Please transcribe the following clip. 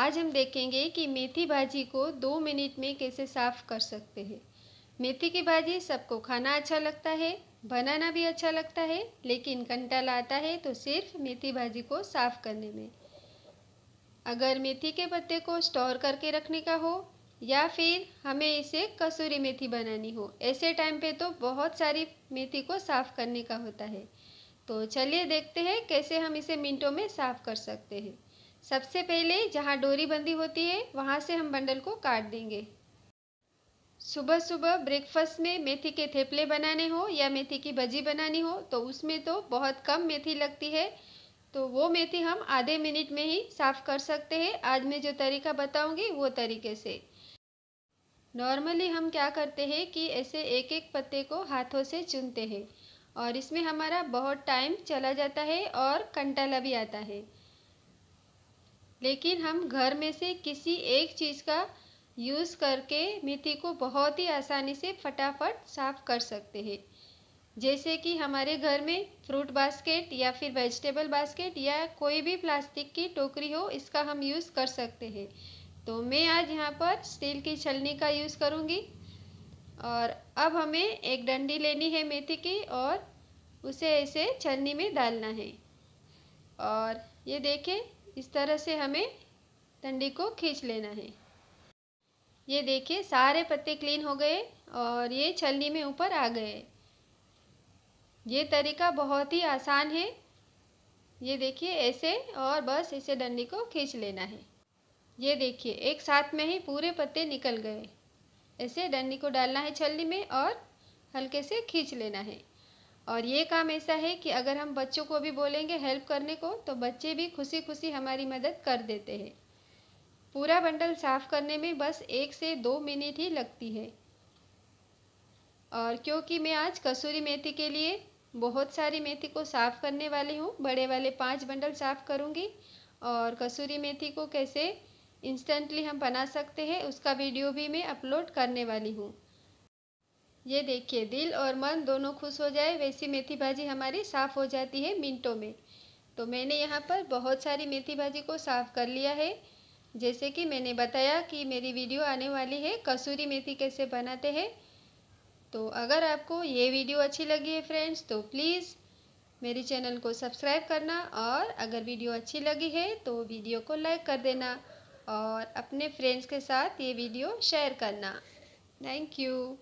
आज हम देखेंगे कि मेथी भाजी को दो मिनट में कैसे साफ़ कर सकते हैं मेथी की भाजी सबको खाना अच्छा लगता है बनाना भी अच्छा लगता है लेकिन कंटा लाता है तो सिर्फ मेथी भाजी को साफ़ करने में अगर मेथी के पत्ते को स्टोर करके रखने का हो या फिर हमें इसे कसूरी मेथी बनानी हो ऐसे टाइम पे तो बहुत सारी मेथी को साफ़ करने का होता है तो चलिए देखते हैं कैसे हम इसे मिनटों में साफ़ कर सकते हैं सबसे पहले जहाँ डोरी बंदी होती है वहाँ से हम बंडल को काट देंगे सुबह सुबह ब्रेकफास्ट में मेथी के थेपले बनाने हो या मेथी की भजी बनानी हो तो उसमें तो बहुत कम मेथी लगती है तो वो मेथी हम आधे मिनट में ही साफ़ कर सकते हैं आज मैं जो तरीका बताऊंगी वो तरीके से नॉर्मली हम क्या करते हैं कि ऐसे एक एक पत्ते को हाथों से चुनते हैं और इसमें हमारा बहुत टाइम चला जाता है और कंटाला भी आता है लेकिन हम घर में से किसी एक चीज़ का यूज़ करके मेथी को बहुत ही आसानी से फटाफट साफ़ कर सकते हैं जैसे कि हमारे घर में फ्रूट बास्केट या फिर वेजिटेबल बास्केट या कोई भी प्लास्टिक की टोकरी हो इसका हम यूज़ कर सकते हैं तो मैं आज यहाँ पर स्टील की छलनी का यूज़ करूँगी और अब हमें एक डंडी लेनी है मेथी की और उसे ऐसे छलनी में डालना है और ये देखें इस तरह से हमें डंडी को खींच लेना है ये देखिए सारे पत्ते क्लीन हो गए और ये छलनी में ऊपर आ गए ये तरीका बहुत ही आसान है ये देखिए ऐसे और बस इसे डंडी को खींच लेना है ये देखिए एक साथ में ही पूरे पत्ते निकल गए ऐसे डंडी को डालना है छलनी में और हल्के से खींच लेना है और ये काम ऐसा है कि अगर हम बच्चों को भी बोलेंगे हेल्प करने को तो बच्चे भी खुशी खुशी हमारी मदद कर देते हैं पूरा बंडल साफ़ करने में बस एक से दो मिनट ही लगती है और क्योंकि मैं आज कसूरी मेथी के लिए बहुत सारी मेथी को साफ़ करने वाली हूँ बड़े वाले पांच बंडल साफ़ करूँगी और कसूरी मेथी को कैसे इंस्टेंटली हम बना सकते हैं उसका वीडियो भी मैं अपलोड करने वाली हूँ ये देखिए दिल और मन दोनों खुश हो जाए वैसी मेथी भाजी हमारी साफ़ हो जाती है मिनटों में तो मैंने यहाँ पर बहुत सारी मेथी भाजी को साफ़ कर लिया है जैसे कि मैंने बताया कि मेरी वीडियो आने वाली है कसूरी मेथी कैसे बनाते हैं तो अगर आपको ये वीडियो अच्छी लगी है फ्रेंड्स तो प्लीज़ मेरे चैनल को सब्सक्राइब करना और अगर वीडियो अच्छी लगी है तो वीडियो को लाइक कर देना और अपने फ्रेंड्स के साथ ये वीडियो शेयर करना थैंक यू